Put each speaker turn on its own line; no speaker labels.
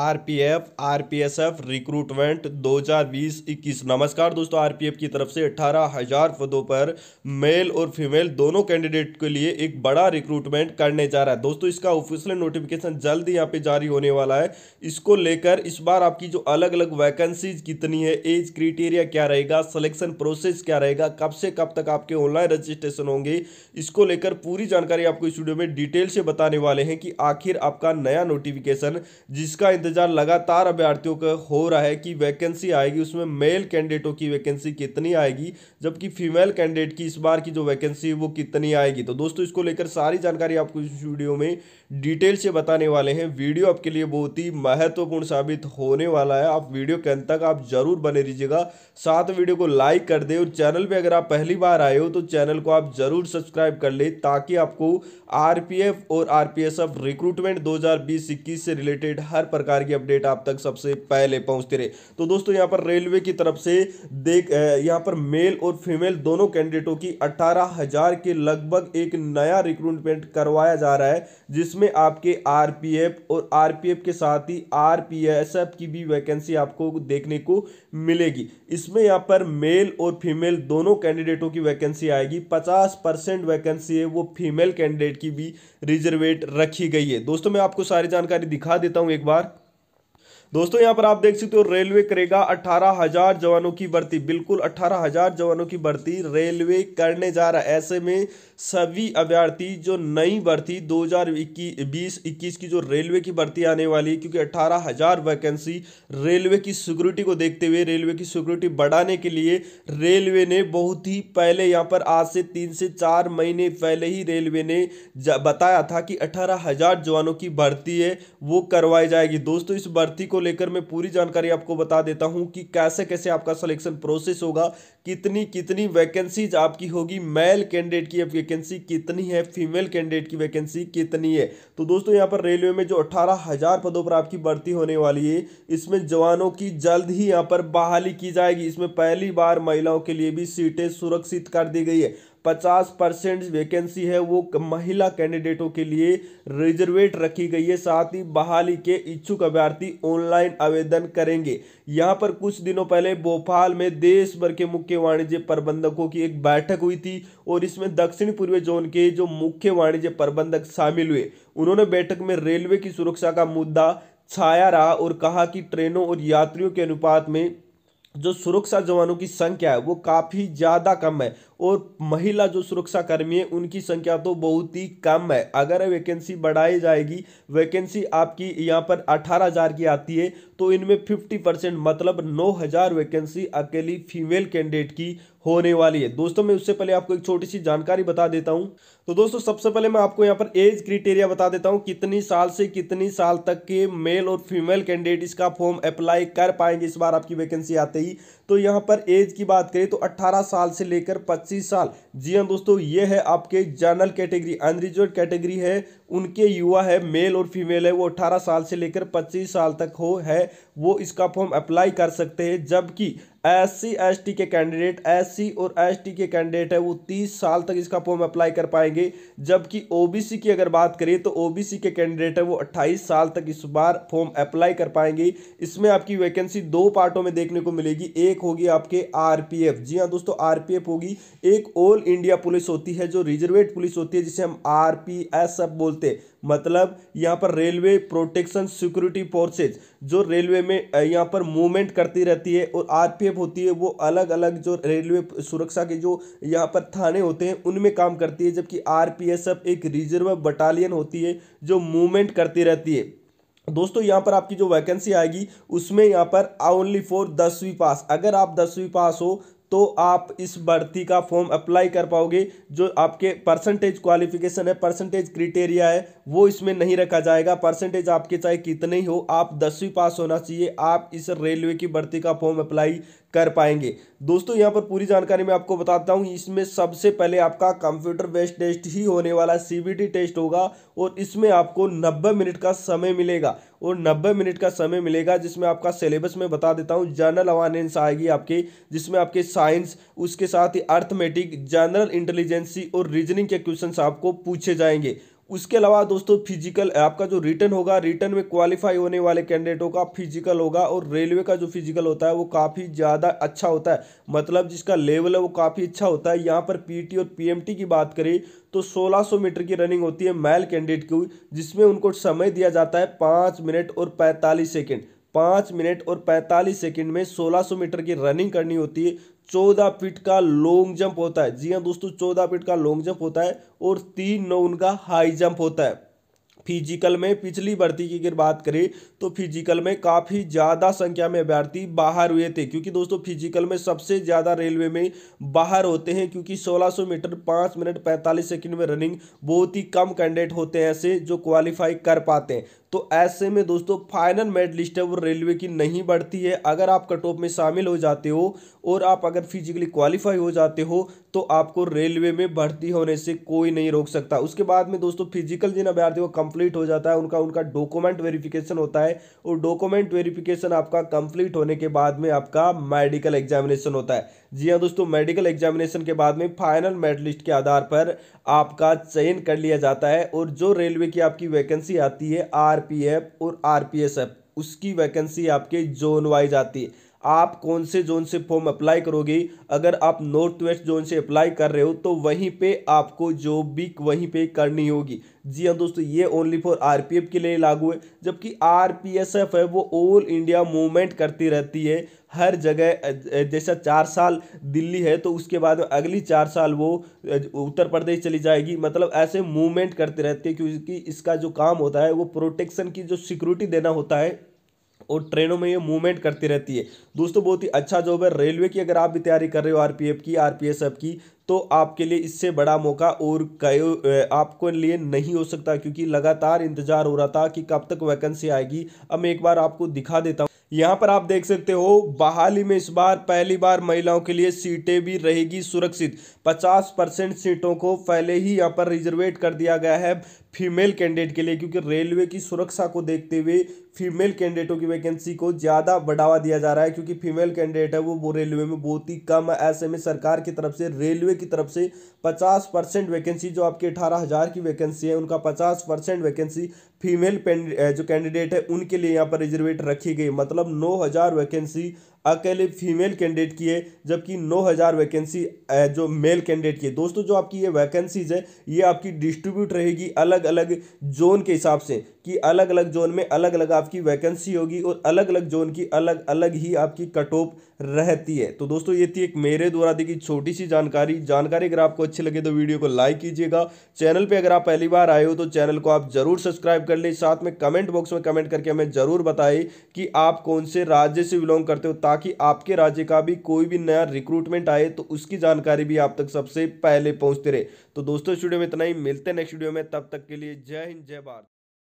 RPF RPSF recruitment 2020-21 नमस्कार दोस्तों RPF की तरफ से अठारह हजार पदों पर मेल और फीमेल दोनों कैंडिडेट के लिए एक बड़ा रिक्रूटमेंट करने जा रहा है दोस्तों इसका ऑफिशियल नोटिफिकेशन जल्द ही यहाँ पे जारी होने वाला है इसको लेकर इस बार आपकी जो अलग अलग वैकेंसीज कितनी है एज क्रिटेरिया क्या रहेगा सलेक्शन प्रोसेस क्या रहेगा कब से कब तक आपके ऑनलाइन रजिस्ट्रेशन होंगे इसको लेकर पूरी जानकारी आपको स्टूडियो में डिटेल से बताने वाले हैं कि आखिर आपका नया नोटिफिकेशन जिसका इंतजार लगातार अभ्यर्थियों का हो रहा है कि वैकेंसी आएगी उसमें मेल कैंडिडेटों की वैकेंसी कितनी आएगी जबकि फीमेल कैंडिडेट की इस बार की जो वैकेंसी है वो कितनी आएगी तो दोस्तों इसको लेकर सारी जानकारी आपको इस वीडियो में डिटेल से बताने वाले हैं वीडियो आपके लिए बहुत ही महत्वपूर्ण साबित होने वाला है आप वीडियो के अंत तक आप जरूर बने रहिएगा साथ वीडियो को लाइक कर दे और चैनल पर अगर आप पहली बार आए हो तो चैनल को आप जरूर सब्सक्राइब कर ले ताकि आपको आर और आर रिक्रूटमेंट दो हजार से रिलेटेड हर प्रकार प्रकार की अपडेट आप तक सबसे पहले पहुंचते रहे तो दोस्तों यहाँ पर रेलवे की तरफ से देख यहाँ पर मेल और फीमेल दोनों कैंडिडेटों की अठारह हजार के लगभग एक नया रिक्रूटमेंट करवाया जा रहा है जिसमें आपके आर और आर के साथ ही आर की भी वैकेंसी आपको देखने को मिलेगी इसमें यहाँ पर मेल और फीमेल दोनों कैंडिडेटों की वैकेंसी आएगी पचास परसेंट वैकेंसी है वो फीमेल कैंडिडेट की भी रिजर्वेट रखी गई है दोस्तों मैं आपको सारी जानकारी दिखा देता हूँ एक बार दोस्तों यहाँ पर आप देख सकते हो रेलवे करेगा अठारह हजार जवानों की भर्ती बिल्कुल अठारह हजार जवानों की भर्ती रेलवे करने जा रहा है ऐसे में सभी अभ्यर्थी जो नई भर्ती दो हजार बीस इक्कीस की जो रेलवे की भर्ती आने वाली है क्योंकि अठारह हजार वैकेंसी रेलवे की सिक्योरिटी को देखते हुए रेलवे की सिक्योरिटी बढ़ाने के लिए रेलवे ने बहुत ही पहले यहाँ पर आज से तीन से चार महीने पहले ही रेलवे ने बताया था कि अठारह हजार जवानों की भर्ती है वो करवाई जाएगी दोस्तों इस भर्ती को लेकर मैं पूरी जानकारी आपको बता देता हूं कि कैसे कैसे आपका सिलेक्शन प्रोसेस होगा कितनी कितनी वैकेंसीज आपकी होगी मेल कैंडिडेट की वैकेंसी कितनी है फीमेल कैंडिडेट की वैकेंसी कितनी है तो दोस्तों यहाँ पर रेलवे में जो अठारह हजार पदों पर आपकी भर्ती होने वाली है इसमें जवानों की जल्द ही यहाँ पर बहाली की जाएगी इसमें पहली बार महिलाओं के लिए भी सीटें सुरक्षित कर दी गई है पचास परसेंट वैकेंसी है वो महिला कैंडिडेटों के लिए रिजर्वेट रखी गई है साथ ही बहाली के इच्छुक अभ्यर्थी ऑनलाइन आवेदन करेंगे यहाँ पर कुछ दिनों पहले भोपाल में देश भर के मुख्य वाणिज्य प्रबंधकों की एक बैठक हुई थी और इसमें दक्षिण पूर्वी जोन के जो मुख्य वाणिज्य प्रबंधक शामिल हुए उन्होंने बैठक में रेलवे की सुरक्षा का मुद्दा छाया रहा और कहा कि ट्रेनों और यात्रियों के अनुपात में जो सुरक्षा जवानों की संख्या है वो काफ़ी ज़्यादा कम है और महिला जो सुरक्षा कर्मी है उनकी संख्या तो बहुत ही कम है अगर वैकेंसी बढ़ाई जाएगी वैकेंसी आपकी यहाँ पर अठारह हज़ार की आती है तो इनमें फिफ्टी परसेंट मतलब नौ हज़ार वैकेंसी अकेली फीमेल कैंडिडेट की होने वाली है दोस्तों मैं उससे पहले आपको एक छोटी सी जानकारी बता देता हूँ तो दोस्तों सबसे पहले मैं आपको यहाँ पर एज क्रिटेरिया बता देता हूँ कितनी साल से कितनी साल तक के मेल और फीमेल कैंडिडेट इसका फॉर्म अप्लाई कर पाएंगे इस बार आपकी वैकेंसी आते aí तो यहाँ पर एज की बात करें तो 18 साल से लेकर 25 साल जी हाँ दोस्तों ये है आपके जनरल कैटेगरी अनरिजर्व कैटेगरी है उनके युवा है मेल और फीमेल है वो 18 साल से लेकर 25 साल तक हो है वो इसका फॉर्म अप्लाई कर सकते हैं जबकि एस सी के कैंडिडेट एस और एस के कैंडिडेट है वो तीस साल तक इसका फॉर्म अप्लाई कर पाएंगे जबकि ओबीसी की अगर बात करें तो ओबीसी के कैंडिडेट है वो अट्ठाईस साल तक इस बार फॉर्म अप्लाई कर पाएंगे इसमें आपकी वैकेंसी दो पार्टों में देखने को मिलेगी एक होगी आपके आरपीएफ जी हाँ दोस्तों आरपीएफ होगी एक ऑल इंडिया पुलिस होती है जो रिजर्वेट पुलिस होती है जिसे हम आरपीएस सब बोलते हैं मतलब यहाँ पर रेलवे प्रोटेक्शन सिक्योरिटी फोर्सेज जो रेलवे में यहाँ पर मूवमेंट करती रहती है और आरपीएफ होती है वो अलग अलग जो रेलवे सुरक्षा के जो यहाँ पर थाने होते हैं उनमें काम करती है जबकि आरपीएसएफ एक रिजर्व बटालियन होती है जो मूवमेंट करती रहती है दोस्तों यहाँ पर आपकी जो वैकेंसी आएगी उसमें यहाँ पर ओनली फॉर दसवीं पास अगर आप दसवीं पास हो तो आप इस भर्ती का फॉर्म अप्लाई कर पाओगे जो आपके परसेंटेज क्वालिफिकेशन है परसेंटेज क्रिटेरिया है वो इसमें नहीं रखा जाएगा परसेंटेज आपके चाहे कितने ही हो आप दसवीं पास होना चाहिए आप इस रेलवे की भर्ती का फॉर्म अप्लाई कर पाएंगे दोस्तों यहाँ पर पूरी जानकारी मैं आपको बताता हूँ इसमें सबसे पहले आपका कंप्यूटर बेस्ड टेस्ट ही होने वाला सीबीटी टेस्ट होगा और इसमें आपको 90 मिनट का समय मिलेगा और 90 मिनट का समय मिलेगा जिसमें आपका सिलेबस में बता देता हूँ जनरल अवानेंस आएगी आपके जिसमें आपके साइंस उसके साथ ही अर्थमेटिक जनरल इंटेलिजेंसी और रीजनिंग के क्वेश्चन आपको पूछे जाएंगे उसके अलावा दोस्तों फिजिकल आपका जो रिटर्न होगा रिटर्न में क्वालिफाई होने वाले कैंडिडेटों का फिजिकल होगा और रेलवे का जो फिजिकल होता है वो काफ़ी ज़्यादा अच्छा होता है मतलब जिसका लेवल है वो काफ़ी अच्छा होता है यहाँ पर पीटी और पीएमटी की बात करें तो 1600 मीटर की रनिंग होती है मैल कैंडिडेट की जिसमें उनको समय दिया जाता है पाँच मिनट और पैंतालीस सेकेंड पाँच मिनट और पैंतालीस सेकेंड में सौ मीटर की रनिंग करनी होती है चौदह फीट का लॉन्ग जंप होता है जी हाँ दोस्तों चौदह फीट का लॉन्ग जंप होता है और तीन नौ उनका हाई जंप होता है फिजिकल में पिछली भर्ती की अगर बात करें तो फिजिकल में काफ़ी ज़्यादा संख्या में अभ्यर्थी बाहर हुए थे क्योंकि दोस्तों फिजिकल में सबसे ज़्यादा रेलवे में बाहर होते हैं क्योंकि 1600 मीटर 5 मिनट 45 सेकंड में रनिंग बहुत ही कम कैंडिडेट होते हैं ऐसे जो क्वालिफाई कर पाते हैं तो ऐसे में दोस्तों फाइनल मेड लिस्ट है वो रेलवे की नहीं बढ़ती है अगर आप कट ऑफ में शामिल हो जाते हो और आप अगर फिजिकली क्वालिफाई हो जाते हो तो आपको रेलवे में भर्ती होने से कोई नहीं रोक सकता उसके बाद में दोस्तों फिजिकल जिन अभ्यर्थियों को कंप्लीट हो जाता है उनका उनका डॉक्यूमेंट वेरिफिकेशन होता है और डॉक्यूमेंट वेरिफिकेशन आपका कंप्लीट होने के बाद में आपका मेडिकल एग्जामिनेशन होता है जी हाँ दोस्तों मेडिकल एग्जामिनेशन के बाद में फाइनल मेरिट लिस्ट के आधार पर आपका चयन कर लिया जाता है और जो रेलवे की आपकी वैकेंसी आती है आर और आर उसकी वैकेंसी आपके जोन वाइज आती है आप कौन से जोन से फॉर्म अप्लाई करोगे अगर आप नॉर्थ वेस्ट जोन से अप्लाई कर रहे हो तो वहीं पे आपको जॉब भी वहीं पे करनी होगी जी हाँ दोस्तों ये ओनली फॉर आरपीएफ के लिए लागू है जबकि आरपीएसएफ है वो ऑल इंडिया मूवमेंट करती रहती है हर जगह जैसा चार साल दिल्ली है तो उसके बाद में अगली चार साल वो उत्तर प्रदेश चली जाएगी मतलब ऐसे मूवमेंट करते रहती है क्योंकि इसका जो काम होता है वो प्रोटेक्शन की जो सिक्योरिटी देना होता है और ट्रेनों में ये मूवमेंट करती रहती है दोस्तों बहुत ही अच्छा जॉब है रेलवे की अगर आप भी तैयारी कर रहे हो आरपीएफ की आरपीएसएफ की तो आपके लिए इससे बड़ा मौका और आपको लिए नहीं हो सकता क्योंकि लगातार इंतजार हो रहा था कि कब तक वैकेंसी आएगी अब मैं एक बार आपको दिखा देता हूँ यहाँ पर आप देख सकते हो बहाली में इस बार पहली बार महिलाओं के लिए सीटें भी रहेगी सुरक्षित 50 परसेंट सीटों को पहले ही यहाँ पर रिजर्वेट कर दिया गया है फीमेल कैंडिडेट के लिए क्योंकि रेलवे की सुरक्षा को देखते हुए फीमेल कैंडिडेटों की वैकेंसी को ज़्यादा बढ़ावा दिया जा रहा है क्योंकि फीमेल कैंडिडेट है वो वो रेलवे में बहुत ही कम है ऐसे में सरकार की तरफ से रेलवे की तरफ से 50 परसेंट वैकेंसी जो आपके अठारह हज़ार की वैकेंसी है उनका 50 परसेंट वैकेंसी फीमेल जो कैंडिडेट है उनके लिए यहाँ पर रिजर्वेट रखी गई मतलब नौ वैकेंसी अकेले फीमेल कैंडिडेट की है जबकि 9000 वैकेंसी जो मेल कैंडिडेट की है दोस्तों जो आपकी ये वैकेंसीज है ये आपकी डिस्ट्रीब्यूट रहेगी अलग अलग जोन के हिसाब से कि अलग अलग जोन में अलग अलग आपकी वैकेंसी होगी और अलग अलग जोन की अलग अलग ही आपकी कट ऑफ रहती है तो दोस्तों ये थी एक मेरे द्वारा दी गई छोटी सी जानकारी जानकारी अगर आपको अच्छी लगे तो वीडियो को लाइक कीजिएगा चैनल पे अगर आप पहली बार आए हो तो चैनल को आप जरूर सब्सक्राइब कर ले साथ में कमेंट बॉक्स में कमेंट करके हमें जरूर बताए कि आप कौन से राज्य से बिलोंग करते हो ताकि आपके राज्य का भी कोई भी नया रिक्रूटमेंट आए तो उसकी जानकारी भी आप तक सबसे पहले पहुंचते रहे तो दोस्तों स्टूडियो में इतना ही मिलते हैं नेक्स्ट वीडियो में तब तक के लिए जय हिंद जय भारत